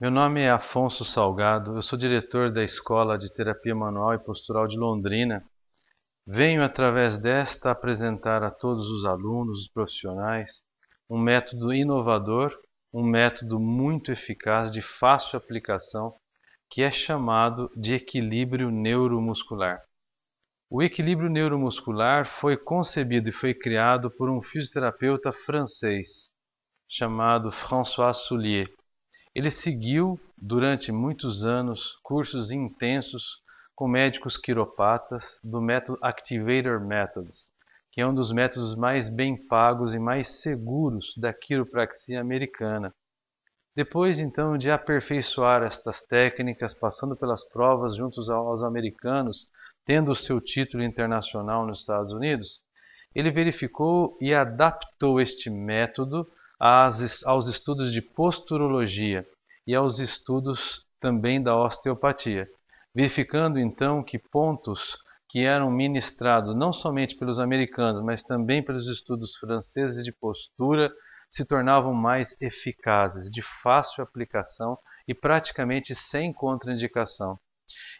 Meu nome é Afonso Salgado, eu sou diretor da Escola de Terapia Manual e Postural de Londrina. Venho através desta apresentar a todos os alunos, os profissionais, um método inovador, um método muito eficaz de fácil aplicação, que é chamado de equilíbrio neuromuscular. O equilíbrio neuromuscular foi concebido e foi criado por um fisioterapeuta francês chamado François Soulier. Ele seguiu durante muitos anos cursos intensos com médicos quiropatas do método Activator Methods, que é um dos métodos mais bem pagos e mais seguros da quiropraxia americana. Depois então de aperfeiçoar estas técnicas, passando pelas provas juntos aos americanos, tendo o seu título internacional nos Estados Unidos, ele verificou e adaptou este método às, aos estudos de posturologia e aos estudos também da osteopatia, verificando então que pontos que eram ministrados não somente pelos americanos, mas também pelos estudos franceses de postura, se tornavam mais eficazes, de fácil aplicação e praticamente sem contraindicação.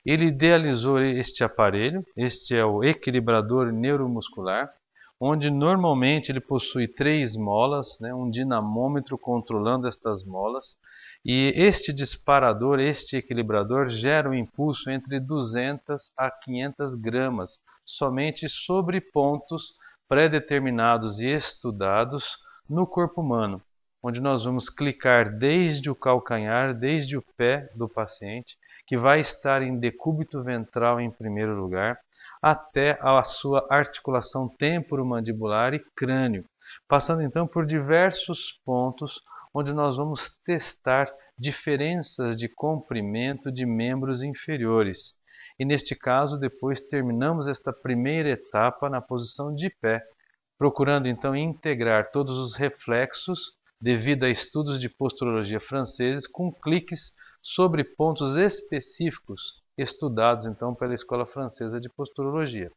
Ele idealizou este aparelho, este é o equilibrador neuromuscular, onde normalmente ele possui três molas, né, um dinamômetro controlando estas molas, e este disparador, este equilibrador, gera um impulso entre 200 a 500 gramas, somente sobre pontos pré-determinados e estudados no corpo humano onde nós vamos clicar desde o calcanhar, desde o pé do paciente, que vai estar em decúbito ventral em primeiro lugar, até a sua articulação temporomandibular e crânio, passando então por diversos pontos onde nós vamos testar diferenças de comprimento de membros inferiores. E neste caso, depois terminamos esta primeira etapa na posição de pé, procurando então integrar todos os reflexos devido a estudos de posturologia franceses com cliques sobre pontos específicos estudados então pela Escola Francesa de Posturologia.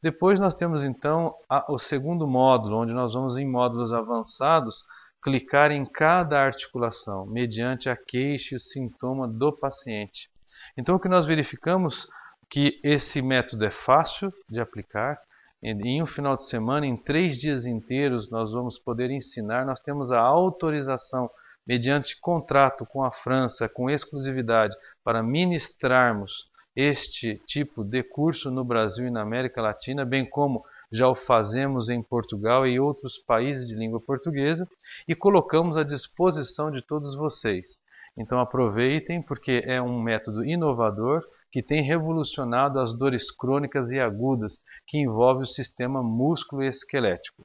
Depois nós temos então a, o segundo módulo, onde nós vamos em módulos avançados clicar em cada articulação mediante a queixa e o sintoma do paciente. Então o que nós verificamos que esse método é fácil de aplicar, em um final de semana, em três dias inteiros, nós vamos poder ensinar. Nós temos a autorização, mediante contrato com a França, com exclusividade, para ministrarmos este tipo de curso no Brasil e na América Latina, bem como já o fazemos em Portugal e outros países de língua portuguesa, e colocamos à disposição de todos vocês. Então aproveitem, porque é um método inovador que tem revolucionado as dores crônicas e agudas que envolve o sistema músculo esquelético.